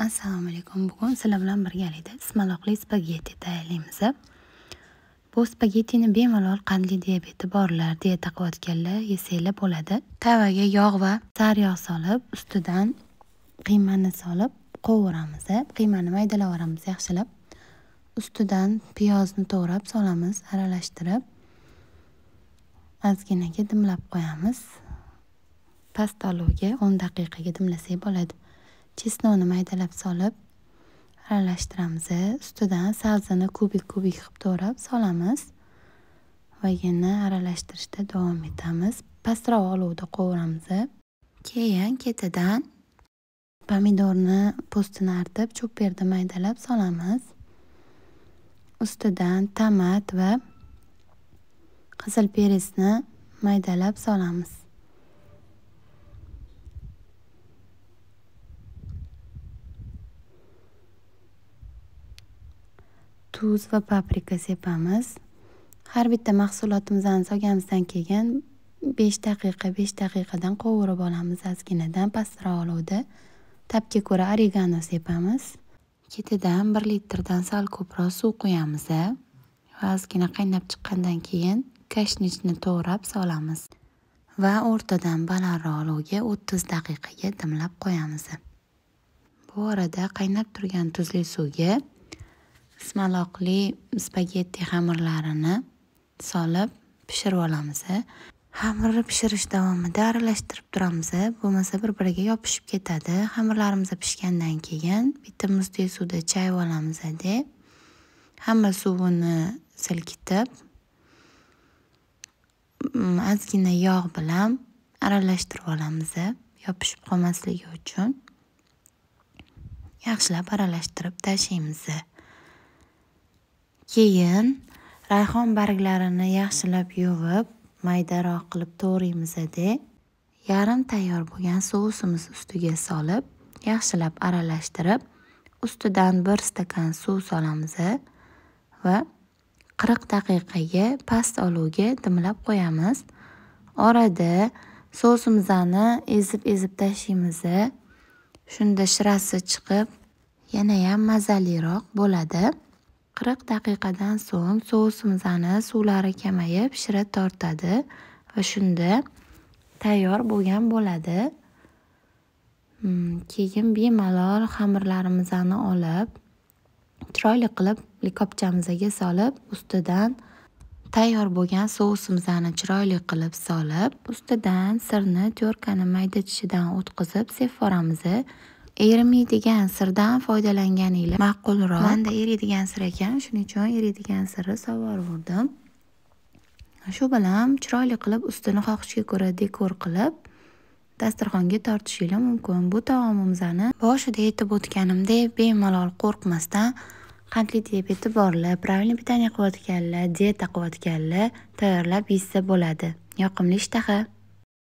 assalomu alaykum bugun sizlar bilan birgalikda ismaloqli spagetti tayyorlaymiz bu spagettini bemalol qandli diabeti borlar dieta qilayotganlar yesanglar bo'ladi tavaga yog' va sariyog' solib ustidan qiymani solib qovuramiz qiymani yuboramiz yaxshilab ustidan piyozni to'g'rab solamiz aralashtirib ozginaga dimlab qo'yamiz past olovga o'n daqiqaga dimlasak bo'ladi chesnovni maydalab solib aralashtiramiz ustidan sabzini kubik kubik qilib to'rab solamiz va yana aralashtirishda davom etamiz pastroq olovda qovuramiz keyin ketidan pomidorni po'stini artib cho'pperda maydalab solamiz ustidan tomat va qizil peresni maydalab solamiz tuz va paprika sepamiz har bitta mahsulotimizni solganimizdan keyin besh daqiqa besh daqiqadan qovurib olamiz ozginadan pastroq olovda tabga ko'ra oregano sepamiz ketidan bir litrdan sal ko'proq suv quyamiz va ozgina qaynab chiqqandan keyin kashnichni to'g'rab solamiz va o'rtadan balandroq olovga o'ttiz daqiqaga dimlab qo'yamiz bu orada qaynab turgan tuzli suvga ismaloqli spagetti xamirlarini solib pishirib olamiz xamirni pishirish davomida aralashtirib turamiz bo'lmasa bir biriga yopishib ketadi xamirlarimiz pishgandan keyin bitta muzdek suvda chayib olamiz olamizda hamma suvini silkitib mm, ozgina yog' bilan aralashtirib olamiz yopishib qolmasligi uchun yaxshilab aralashtirib tashlaymiz Keyin rayhon barglarini yaxshilab yuvib, maydaroq qilib tograymiz edi yarim tayyor bo'lgan sousimiz ustiga solib, yaxshilab aralashtirib, ustidan 1 stakan suv solamiz va 40 daqiqaga past olovga dimlab qo'yamiz. Orada sousimizni ezib-ezib tashlaymiz. Shunda shirasi chiqib, yanayam mazaliroq bo'ladi. qirq daqiqadan so'ng sousimizni suvlari kamayib shira tortadi va shunda tayyor bo'lgan bo'ladi hmm, keyin bemalol xamirlarimizni olib chiroyli qilib likopchamizga solib ustidan tayyor bo'lgan sousimizni chiroyli qilib solib ustidan sirni terkani mayda tishidan o'tkazib sefforamizni erimaydigan sirdan foydalanganinglar ma'qulroq. Manda eriydigan sir ekan, shuning uchun eriydigan sirni savor urdim. Shu bilan chiroyli qilib ustini xohishga ko'ra dekor qilib dasturxonga tortishingiz mumkin. Bu taomimizni boshida aytib o'tganimdek, bemalol qo'rqmasdan qandli diabeti borlar, правильно питание qilayotganlar, dieta qilayotganlar tayyorlab yesa bo'ladi. Yoqimli ishtaha.